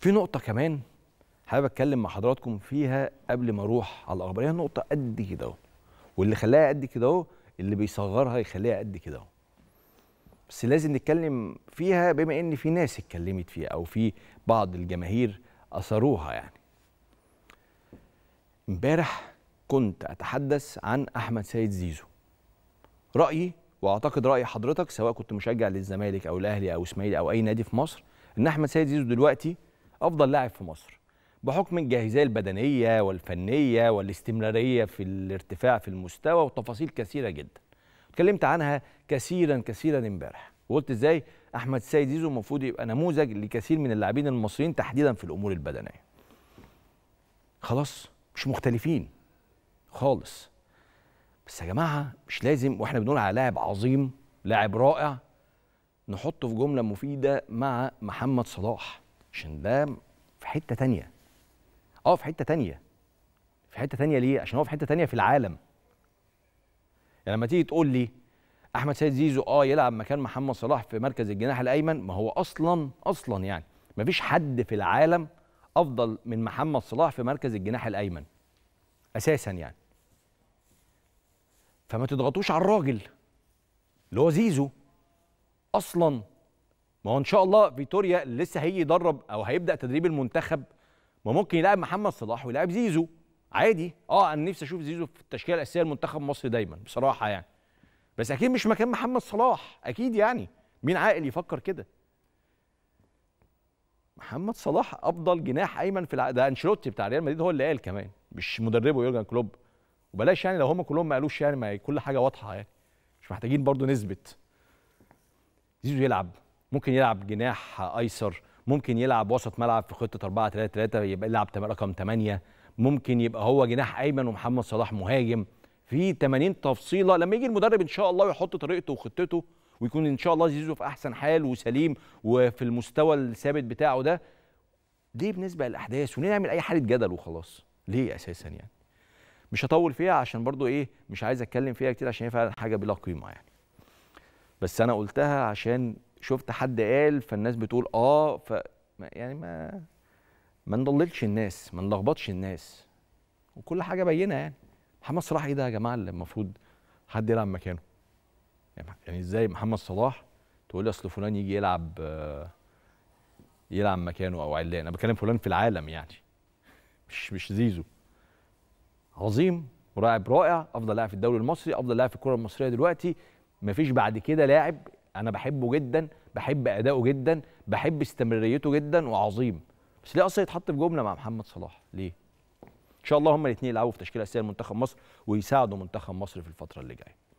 في نقطه كمان حابب اتكلم مع حضراتكم فيها قبل ما اروح على الاخبار هي نقطه قد كده اهو واللي خلاها قد كده اهو اللي بيصغرها يخليها قد كده اهو بس لازم نتكلم فيها بما ان في ناس اتكلمت فيها او في بعض الجماهير اثروها يعني امبارح كنت اتحدث عن احمد سيد زيزو رايي واعتقد راي حضرتك سواء كنت مشجع للزمالك او الاهلي او اسماعيلي او اي نادي في مصر ان احمد سيد زيزو دلوقتي افضل لاعب في مصر بحكم الجاهزيه البدنيه والفنيه والاستمراريه في الارتفاع في المستوى وتفاصيل كثيره جدا اتكلمت عنها كثيرا كثيرا امبارح وقلت ازاي احمد سيد زيزو المفروض يبقى نموذج لكثير من اللاعبين المصريين تحديدا في الامور البدنيه خلاص مش مختلفين خالص بس يا جماعه مش لازم واحنا بنقول على لاعب عظيم لاعب رائع نحطه في جمله مفيده مع محمد صلاح عشان ده في حته تانية اه في حته تانية في حته تانية ليه عشان هو في حته تانية في العالم يعني لما تيجي تقول لي احمد سيد زيزو اه يلعب مكان محمد صلاح في مركز الجناح الايمن ما هو اصلا اصلا يعني ما فيش حد في العالم افضل من محمد صلاح في مركز الجناح الايمن اساسا يعني فما تضغطوش على الراجل اللي هو زيزو اصلا ما هو ان شاء الله فيتوريا لسه هيجي يدرب او هيبدا تدريب المنتخب ما ممكن يلاعب محمد صلاح ويلاعب زيزو عادي اه انا نفسي اشوف زيزو في التشكيله الاساسيه للمنتخب مصر دايما بصراحه يعني بس اكيد مش مكان محمد صلاح اكيد يعني مين عاقل يفكر كده محمد صلاح افضل جناح ايمن في الع... ده انشلوتي بتاع ريال مدريد هو اللي قال كمان مش مدربه يورجن كلوب وبلاش يعني لو هم كلهم ما قالوش يعني ما كل حاجه واضحه يعني مش محتاجين برضو نثبت زيزو يلعب ممكن يلعب جناح ايسر ممكن يلعب وسط ملعب في خطه 4 3 3 يبقى يلعب رقم 8 ممكن يبقى هو جناح ايمن ومحمد صلاح مهاجم في 80 تفصيله لما يجي المدرب ان شاء الله يحط طريقته وخطته ويكون ان شاء الله زيزو في احسن حال وسليم وفي المستوى الثابت بتاعه ده ليه بنسبه للاحداث ونعمل اي حاله جدل وخلاص ليه اساسا يعني مش هطول فيها عشان برضو ايه مش عايز اتكلم فيها كتير عشان هي فعلا حاجه بلا قيمه يعني بس انا قلتها عشان شفت حد قال فالناس بتقول اه ف يعني ما ما نضللش الناس ما نلخبطش الناس وكل حاجه باينه يعني محمد صلاح ايه ده يا جماعه اللي المفروض حد يلعب مكانه يعني, يعني ازاي محمد صلاح تقول لي اصل فلان يجي يلعب آه، يلعب مكانه او علان انا بكلم فلان في العالم يعني مش مش زيزو عظيم ولاعب رائع افضل لاعب في الدوري المصري افضل لاعب في الكره المصريه دلوقتي مفيش بعد كده لاعب انا بحبه جدا بحب اداؤه جدا بحب استمراريته جدا وعظيم بس ليه اصلا يتحط في جمله مع محمد صلاح ليه ان شاء الله هما الاثنين يلعبوا في تشكيله اساسيه لمنتخب مصر ويساعدوا منتخب مصر في الفتره اللي جايه